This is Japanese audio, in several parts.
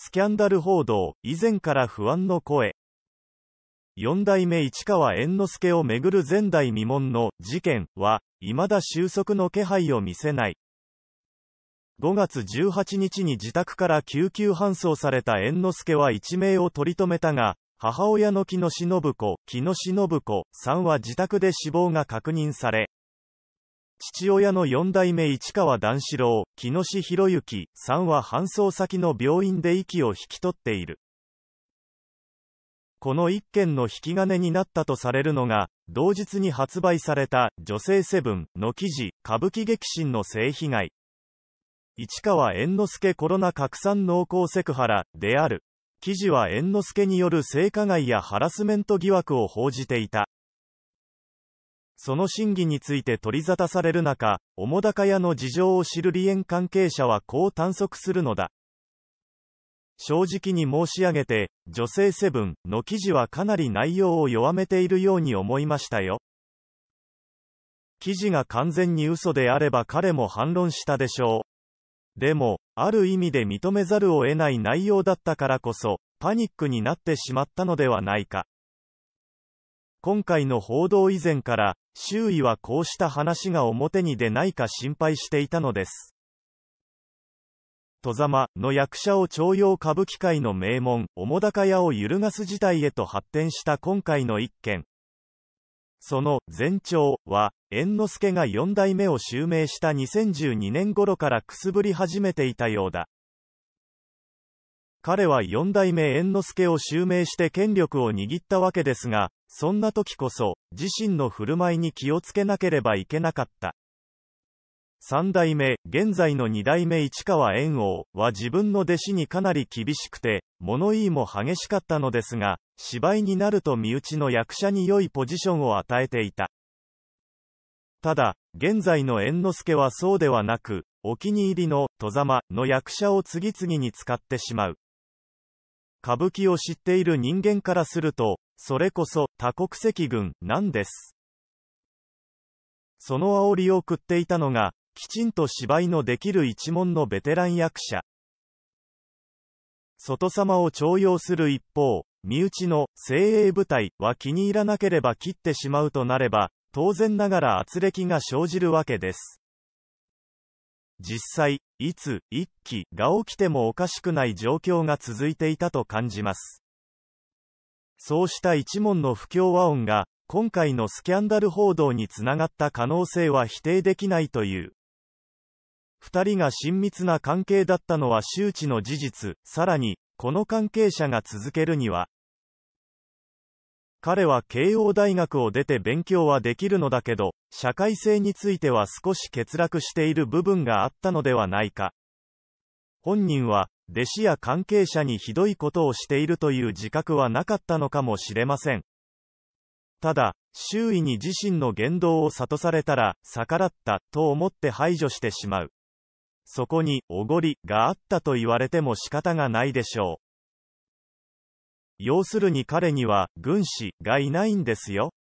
スキャンダル報道、以前から不安の声。四代目市川猿之助をめぐる前代未聞の事件は、未だ収束の気配を見せない。5月18日に自宅から救急搬送された猿之助は一命を取り留めたが、母親の木野忍子、木野忍子さんは自宅で死亡が確認され、父親の4代目市川段四郎、木下博之さんは搬送先の病院で息を引き取っている。この一件の引き金になったとされるのが、同日に発売された、女性セブンの記事、歌舞伎激震の性被害。市川猿之助コロナ拡散濃厚セクハラ、である。記事は猿之助による性加害やハラスメント疑惑を報じていた。その審議について取り沙汰される中、澤瀉屋の事情を知る離縁関係者はこう探索するのだ。正直に申し上げて、女性セブンの記事はかなり内容を弱めているように思いましたよ。記事が完全に嘘であれば彼も反論したでしょう。でも、ある意味で認めざるを得ない内容だったからこそ、パニックになってしまったのではないか。今回の報道以前から、周囲はこうした話が表に出ないか心配していたのです。戸様の役者を徴用歌舞伎界の名門、澤高屋を揺るがす事態へと発展した今回の一件。その前兆は、猿之助が4代目を襲名した2012年頃からくすぶり始めていたようだ。彼は四代目猿之助を襲名して権力を握ったわけですが、そんな時こそ、自身の振る舞いに気をつけなければいけなかった。三代目、現在の二代目市川猿翁は自分の弟子にかなり厳しくて、物言いも激しかったのですが、芝居になると身内の役者に良いポジションを与えていた。ただ、現在の猿之助はそうではなく、お気に入りの、戸様の役者を次々に使ってしまう。歌舞伎を知っている人間からすると、それこそ多国籍軍なんです。その煽りを食っていたのが、きちんと芝居のできる一門のベテラン役者。外様を重用する一方、身内の精鋭部隊は気に入らなければ切ってしまうとなれば、当然ながら圧力が生じるわけです。実際、いつ、一期が起きてもおかしくない状況が続いていたと感じます。そうした一門の不協和音が、今回のスキャンダル報道につながった可能性は否定できないという。二人が親密な関係だったのは周知の事実、さらに、この関係者が続けるには、彼は慶応大学を出て勉強はできるのだけど、社会性については少し欠落している部分があったのではないか。本人は、弟子や関係者にひどいことをしているという自覚はなかったのかもしれません。ただ、周囲に自身の言動を諭されたら、逆らった、と思って排除してしまう。そこに、おごり、があったと言われても仕方がないでしょう。要するに彼には、軍師がいないんですよ。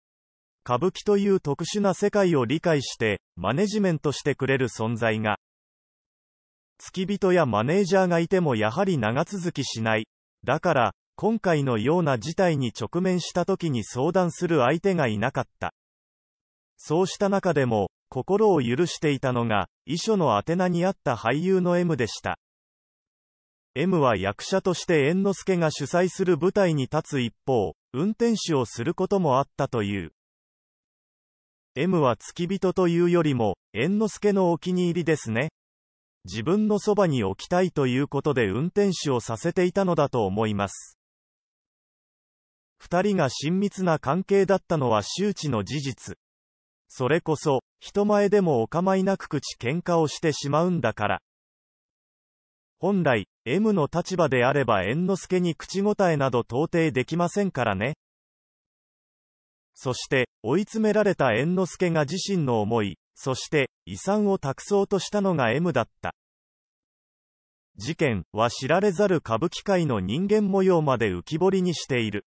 歌舞伎という特殊な世界を理解して、マネジメントしてくれる存在が。付き人やマネージャーがいてもやはり長続きしない。だから、今回のような事態に直面した時に相談する相手がいなかった。そうした中でも、心を許していたのが、遺書の宛名にあった俳優の M でした。M は役者として猿之助が主催する舞台に立つ一方、運転手をすることもあったという。M は付き人というよりも、猿之助のお気に入りですね。自分のそばに置きたいということで運転手をさせていたのだと思います。二人が親密な関係だったのは周知の事実。それこそ、人前でもお構いなく口喧嘩をしてしまうんだから。本来、M の立場であれば猿之助に口答えなど到底できませんからね。そして、追い詰められた猿之助が自身の思い、そして遺産を託そうとしたのが M だった。事件は知られざる歌舞伎界の人間模様まで浮き彫りにしている。